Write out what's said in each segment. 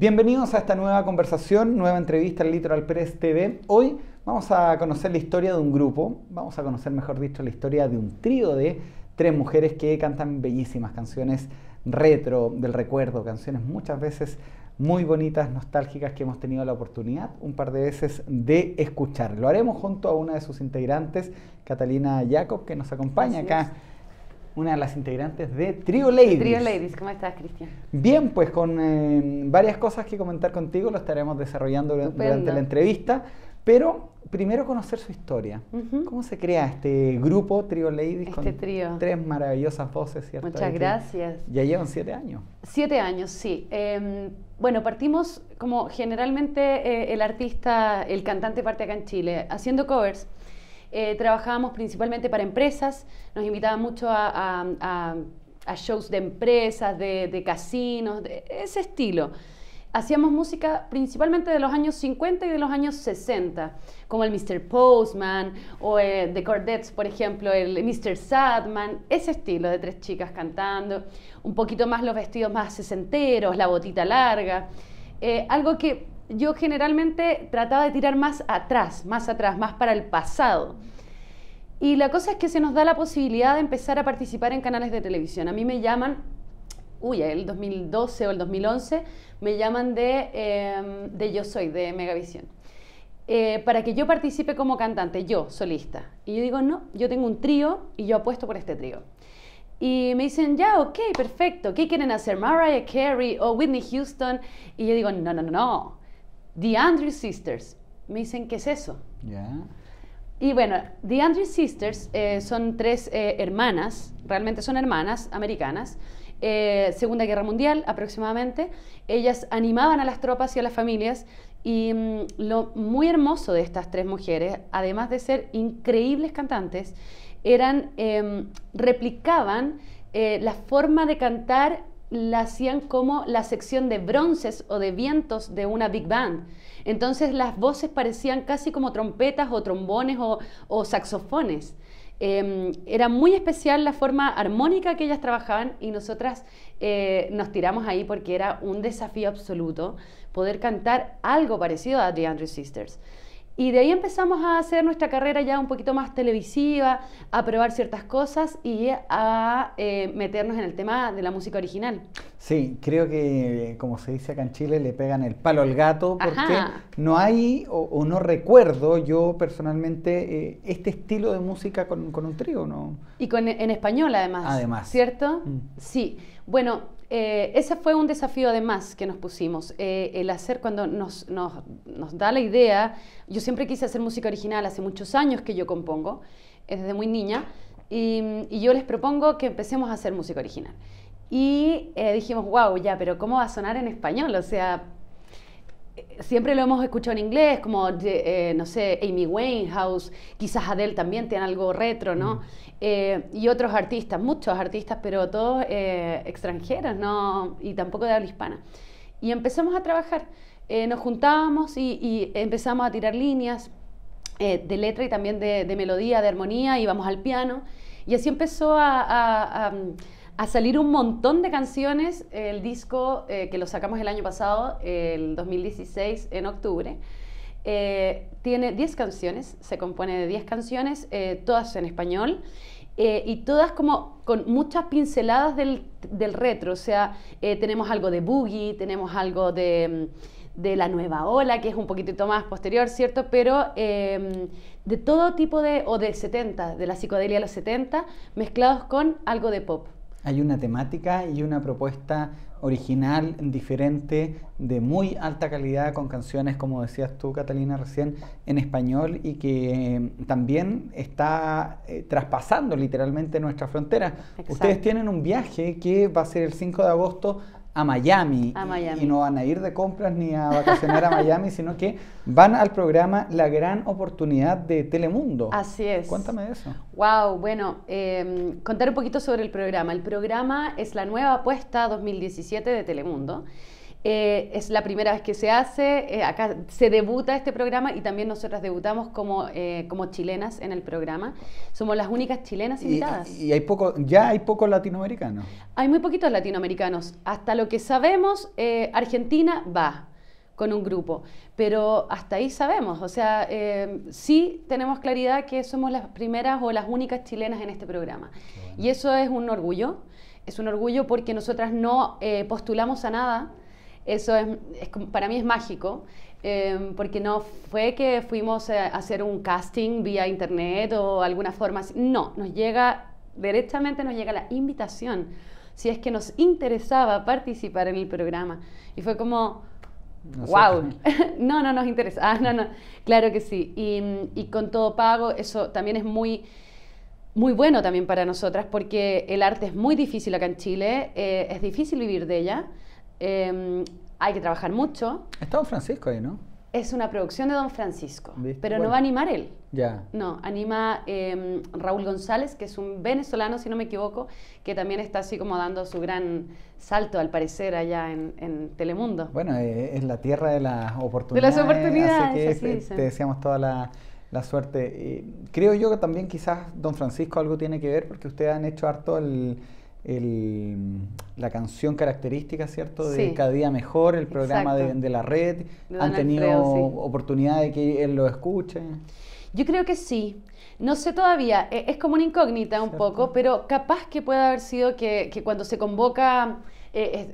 Bienvenidos a esta nueva conversación, nueva entrevista en Literal Press TV. Hoy vamos a conocer la historia de un grupo, vamos a conocer, mejor dicho, la historia de un trío de tres mujeres que cantan bellísimas canciones retro del recuerdo, canciones muchas veces muy bonitas, nostálgicas que hemos tenido la oportunidad un par de veces de escuchar. Lo haremos junto a una de sus integrantes, Catalina Jacob, que nos acompaña acá una de las integrantes de Trio Ladies. Trio Ladies, ¿cómo estás, Cristian? Bien, pues con eh, varias cosas que comentar contigo, lo estaremos desarrollando durante la entrevista, pero primero conocer su historia. ¿Cómo se crea este grupo Trio Ladies este con trío. tres maravillosas voces, ¿cierto? Muchas este, gracias. ya llevan siete años. Siete años, sí. Em, bueno, partimos como generalmente eh, el artista, el cantante parte acá en Chile, haciendo covers eh, trabajábamos principalmente para empresas, nos invitaban mucho a, shows de empresas, de, casinos, de ese estilo. Hacíamos música principalmente de los años 50 y de los años 60, como el Mr. Postman o eh, The Cordettes, por ejemplo, el Mr. Sadman, ese estilo de tres chicas cantando, un poquito más los vestidos más sesenteros, la botita larga, eh, algo que yo generalmente trataba de tirar más atrás, más atrás, más para el pasado. Y la cosa es que se nos da la posibilidad de empezar a participar en canales de televisión. A mí me llaman, uy, el 2012 o el 2011, me llaman em, de, Yo Soy, de Megavisión. Eh, para que yo participe como cantante, yo, solista. Y yo digo, no, yo tengo un trío y yo apuesto por este trío. Y me dicen, ya, ok, perfecto, ¿qué quieren hacer? Mariah Carey o Whitney Houston. Y yo digo, no, no, no, no, The Andrew Sisters. Me dicen, ¿qué es eso? Y bueno, The Andrew Sisters eh, son tres eh, hermanas, realmente son hermanas americanas, eh, Segunda Guerra Mundial aproximadamente. Ellas animaban a las tropas y a las familias y mm, lo muy hermoso de estas tres mujeres, además de ser increíbles cantantes, eran, em, replicaban la forma de cantar la hacían como la sección de bronces o de vientos de una big band. Entonces las voces parecían casi como trompetas o trombones o, saxofones. Em, era muy especial la forma armónica que ellas trabajaban y nosotras eh, nos tiramos ahí porque era un desafío absoluto poder cantar algo parecido a The Andrew Sisters. Y de ahí empezamos a hacer nuestra carrera ya un poquito más televisiva, a probar ciertas cosas y a eh, meternos en el tema de la música original. Sí, creo que, como se dice acá en Chile, le pegan el palo al gato porque no hay o, no recuerdo yo personalmente eh, este estilo de música con, un trío, ¿no? Y con, en español además. Además. ¿Cierto? Mm. Sí. Bueno, eh, ese fue un desafío además que nos pusimos, eh, el hacer cuando nos, da la idea, yo siempre quise hacer música original, hace muchos años que yo compongo, eh, desde muy niña, y, y, yo les propongo que empecemos a hacer música original. Y dijimos, wow, ya, pero ¿cómo va a sonar en español? O sea, siempre lo hemos escuchado en inglés, como, eh, no sé, Amy Winehouse, quizás Adele también tiene algo retro, ¿no? Mm. Eh, y otros artistas, muchos artistas, pero todos eh, extranjeros, ¿no? Y tampoco de habla hispana. Y empezamos a trabajar, nos juntábamos y, empezamos a tirar líneas de letra y también de, melodía, de armonía, íbamos al piano. Y así empezó a a salir un montón de canciones, el disco eh, que lo sacamos el año pasado, el 2016, en octubre. Eh, tiene 10 canciones, se compone de 10 canciones, eh, todas en español. y todas como con muchas pinceladas del, retro, o sea, tenemos algo de boogie, tenemos algo mm, de, la nueva ola, que es un poquitito más posterior, ¿cierto? Pero em, de todo tipo de, o de 70, de la psicodelia de los 70, mezclados con algo de pop hay una temática y una propuesta original, diferente, de muy alta calidad, con canciones, como decías tú, Catalina, recién, en español y que eh, también está eh, traspasando literalmente nuestra frontera. Ustedes tienen un viaje que va a ser el 5 de agosto a Miami, y no van a ir de compras ni a vacacionar a Miami, sino que van al programa La Gran Oportunidad de Telemundo. Así es. Cuéntame eso. Wow, bueno, em, contar un poquito sobre el programa. El programa es la nueva apuesta 2017 de Telemundo. Eh, es la primera vez que se hace, eh, acá se debuta este programa y también nosotras debutamos como, eh, como chilenas en el programa. Somos las únicas chilenas invitadas. Y, y hay poco, ya hay pocos latinoamericanos. Hay muy poquitos latinoamericanos. Hasta lo que sabemos, Argentina va con un grupo, pero hasta ahí sabemos, o sea, sí tenemos claridad que somos las primeras o las únicas chilenas en este programa. Y eso es un orgullo, es un orgullo porque nosotras no postulamos a nada, eso para mí es mágico. Em, porque no fue que fuimos a hacer un casting vía internet o alguna forma No, nos llega, directamente nos llega la invitación, si es que nos interesaba participar en el programa. Y fue como, wow, no, no nos interesa, ah, no, no, claro que sí. Y, con todo pago, eso también es muy bueno también para nosotras porque el arte es muy difícil acá en Chile, eh, es difícil vivir de ella Em, hay que trabajar mucho. Está Don Francisco ahí, ¿no? Es una producción de Don Francisco, pero no va a animar él. Ya. No, anima em, Raúl González, que es un venezolano, si no me equivoco, que también está así como dando su gran salto, al parecer, allá en, Telemundo. Bueno, eh, es la tierra de las oportunidades. De las oportunidades. Así que, te deseamos toda la suerte. creo yo que también quizás Don Francisco algo tiene que ver, porque ustedes han hecho harto el el, la canción característica, ¿cierto? De Cada día mejor, el programa de, la red. ¿Han tenido oportunidad de que él lo escuche? Yo creo que sí. No sé todavía, e, es como una incógnita un poco, pero capaz que pueda haber sido que, cuando se convoca... Eh,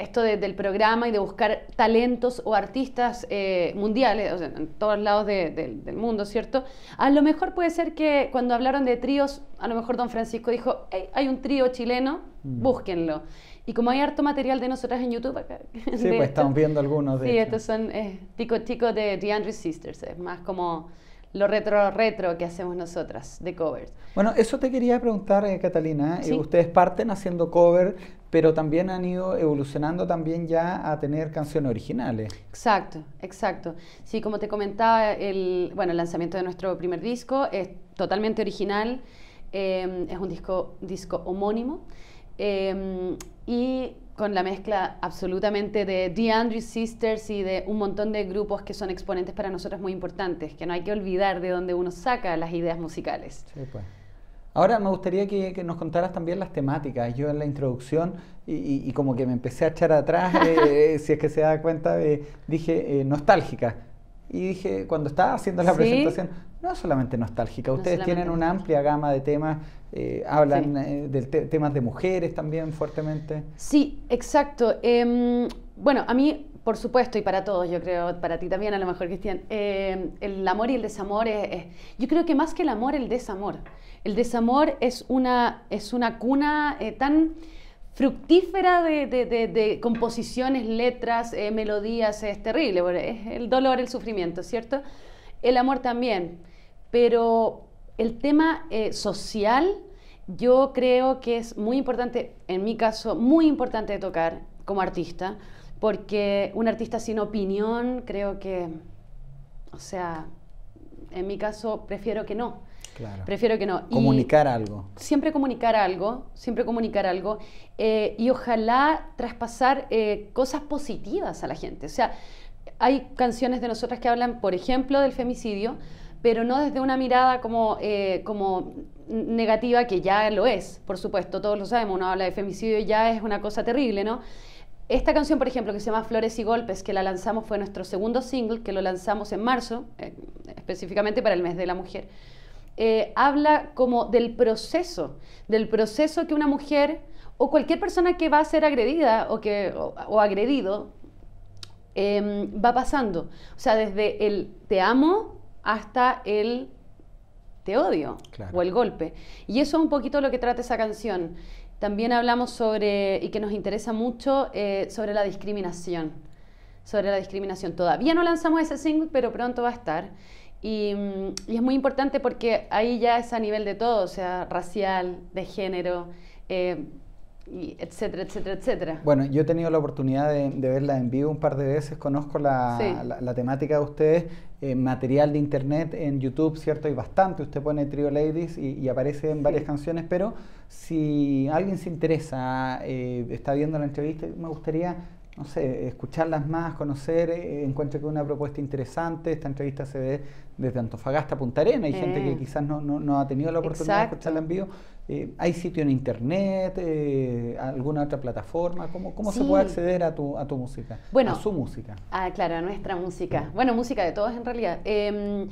esto del programa y de buscar talentos o artistas eh, mundiales, en todos lados del mundo, ¿cierto? A lo mejor puede ser que cuando hablaron de tríos, a lo mejor don Francisco dijo, hay un trío chileno, mm. búsquenlo. Y como hay harto material de nosotras en YouTube acá. Sí, pues estamos viendo algunos de Sí, estos son eh, tico tico de The Andrew Sisters, es más como lo retro retro que hacemos nosotras de covers. Bueno, eso te quería preguntar, eh, Catalina. Y eh, Ustedes parten haciendo cover pero también han ido evolucionando también ya a tener canciones originales. Exacto, exacto. Sí, como te comentaba, el, bueno, el lanzamiento de nuestro primer disco es totalmente original, eh, es un disco, disco homónimo, eh, y con la mezcla absolutamente de The Andrew Sisters y de un montón de grupos que son exponentes para nosotros muy importantes, que no hay que olvidar de dónde uno saca las ideas musicales. Sí, pues. Ahora me gustaría que, nos contaras también las temáticas. Yo en la introducción y, como que me empecé a echar atrás, eh, eh, si es que se da cuenta, eh, dije nostálgica. Y dije, cuando estaba haciendo la presentación, no solamente nostálgica, ustedes tienen una amplia gama de temas, hablan del de temas de mujeres también fuertemente. Sí, exacto. Em, bueno, a mí por supuesto, y para todos, yo creo, para ti también a lo mejor, Cristian, eh, el amor y el desamor es, yo creo que más que el amor, el desamor. El desamor es una, es una cuna eh, tan fructífera de, composiciones, letras, eh, melodías, es terrible, es el dolor, el sufrimiento, ¿cierto? El amor también, pero el tema social yo creo que es muy importante, en mi caso, muy importante de tocar como artista, porque un artista sin opinión creo que, o sea, en mi caso prefiero que no. Claro. Prefiero que no. Comunicar algo. Siempre comunicar algo, siempre comunicar algo. Eh, y ojalá traspasar eh, cosas positivas a la gente. O sea, hay canciones de nosotras que hablan, por ejemplo, del femicidio, pero no desde una mirada como, eh, como negativa, que ya lo es, por supuesto, todos lo sabemos, uno habla de femicidio y ya es una cosa terrible, ¿no? Esta canción, por ejemplo, que se llama Flores y Golpes, que la lanzamos, fue nuestro segundo single, que lo lanzamos en marzo, eh, específicamente para el mes de la mujer, eh, habla como del proceso, del proceso que una mujer o cualquier persona que va a ser agredida o, que, o, agredido em, va pasando. O sea, desde el te amo hasta el te odio o el golpe. Y eso es un poquito lo que trata esa canción. También hablamos sobre, y que nos interesa mucho, eh, sobre la discriminación. Sobre la discriminación. Todavía no lanzamos ese single, pero pronto va a estar. Y, mm, es muy importante porque ahí ya es a nivel de todo, o sea, racial, de género, eh, etcétera, etcétera, etcétera. Bueno, yo he tenido la oportunidad de, verla en vivo un par de veces, conozco la, temática de ustedes, eh, material de internet en YouTube, ¿cierto? Hay bastante, usted pone Trio Ladies y, aparece en varias canciones, pero si alguien se interesa, eh, está viendo la entrevista, me gustaría no sé, escucharlas más, conocer, eh, encuentro que una propuesta interesante, esta entrevista se ve desde Antofagasta a Punta Arena, hay gente que quizás no, no, ha tenido la oportunidad de escucharla en vivo. Eh, ¿Hay sitio en internet, eh, alguna otra plataforma? ¿Cómo, cómo se puede acceder a tu, a tu música? Bueno, a su música. Ah, claro, a nuestra música. Bueno, música de todos en realidad. Em,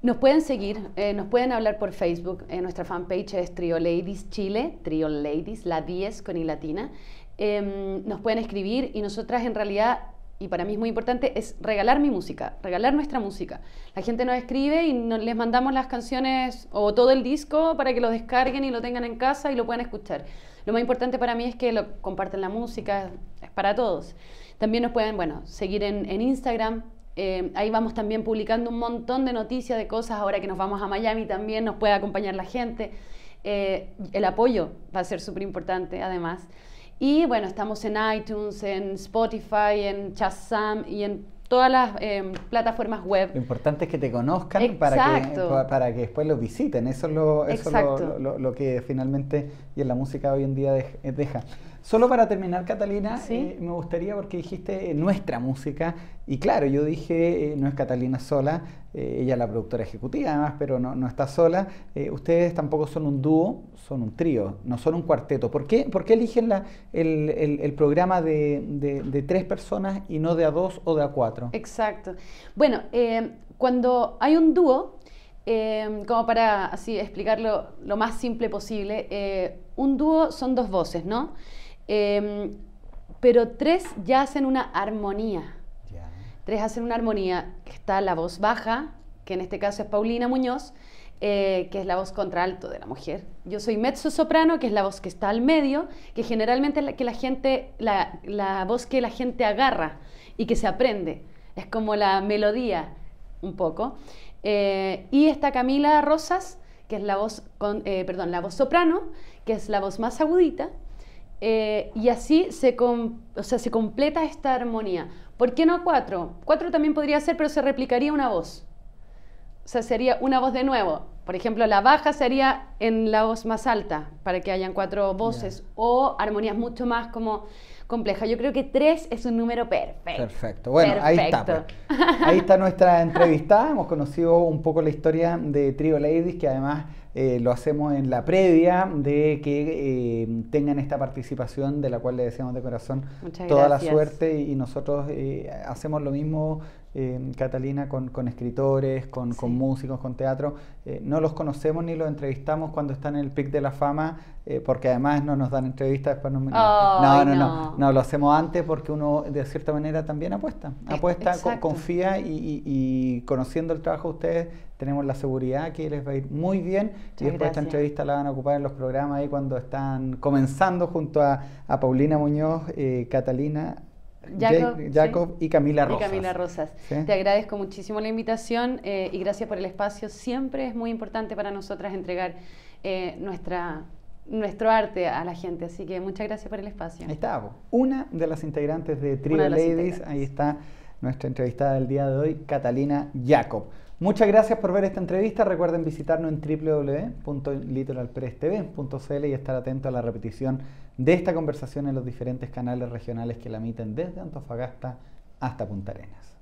nos pueden seguir, nos pueden hablar por Facebook. nuestra fanpage es Trio Ladies Chile, Trio Ladies, la 10 con i latina. Em, nos pueden escribir y nosotras en realidad, y para mí es muy importante, es regalar mi música, regalar nuestra música. La gente nos escribe y les mandamos las canciones o todo el disco para que lo descarguen y lo tengan en casa y lo puedan escuchar. Lo más importante para mí es que lo, comparten la música, es para todos. También nos pueden, seguir en, Instagram, em, ahí vamos también publicando un montón de noticias, de cosas. Ahora que nos vamos a Miami también nos puede acompañar la gente. Eh, el apoyo va a ser súper importante, además. Y bueno, estamos en iTunes, en Spotify, en Shazam y en todas las eh, plataformas web. Lo importante es que te conozcan para que, para que después lo visiten. Eso es lo, eso que finalmente y en la música hoy en día deja. Solo para terminar, Catalina, eh, me gustaría, porque dijiste eh, nuestra música, y claro, yo dije, eh, no es Catalina sola, ella es la productora ejecutiva además, pero no, está sola. ustedes tampoco son un dúo, son un trío, no son un cuarteto. ¿Por qué, por qué eligen la, el, programa de, tres personas y no de a dos o de a cuatro? Exacto. Bueno, cuando hay un dúo, como para así explicarlo lo más simple posible, un dúo son dos voces, ¿no? Em, pero tres ya hacen una armonía. Tres hacen una armonía que está la voz baja, que en este caso es Paulina Muñoz, eh, que es la voz contralto de la mujer. Yo soy mezzo soprano, que es la voz que está al medio, que generalmente es la, que la, gente, la, voz que la gente agarra y que se aprende. Es como la melodía, un poco. Eh, y está Camila Rosas, que es la voz, con, eh, perdón, la voz soprano, que es la voz más agudita, eh, y así se, o sea, se completa esta armonía. ¿Por qué no cuatro? Cuatro también podría ser, pero se replicaría una voz. O sea, sería una voz de nuevo. Por ejemplo, la baja sería en la voz más alta, para que hayan cuatro voces, o armonías mucho más como complejas. Yo creo que tres es un número perfecto. Perfecto. Bueno, ahí está. Pues. Ahí está nuestra entrevista, Hemos conocido un poco la historia de Trio Ladies, que además eh, lo hacemos en la previa de que eh, tengan esta participación de la cual le deseamos de corazón toda la suerte y, nosotros eh, hacemos lo mismo. Catalina, con, escritores, con, músicos, con teatro. no los conocemos ni los entrevistamos cuando están en el pic de la fama, eh, porque además no nos dan entrevistas después no, no, no, no, no, lo hacemos antes porque uno de cierta manera también apuesta, apuesta, confía y, conociendo el trabajo de ustedes tenemos la seguridad que les va a ir muy bien y después esta entrevista la van a ocupar en los programas ahí cuando están comenzando junto a, Paulina Muñoz, eh, Catalina Jacob, y Camila Rosas. Y Camila Rosas. Te agradezco muchísimo la invitación eh, y gracias por el espacio. Siempre es muy importante para nosotras entregar nuestra nuestro arte a la gente. Así que muchas gracias por el espacio. Ahí está, una de las integrantes de Triple Ladies, ahí está nuestra entrevistada del día de hoy, Catalina Jacob. Muchas gracias por ver esta entrevista. Recuerden visitarnos en www.litoralprestv.cl y estar atento a la repetición de esta conversación en los diferentes canales regionales que la emiten desde Antofagasta hasta Punta Arenas.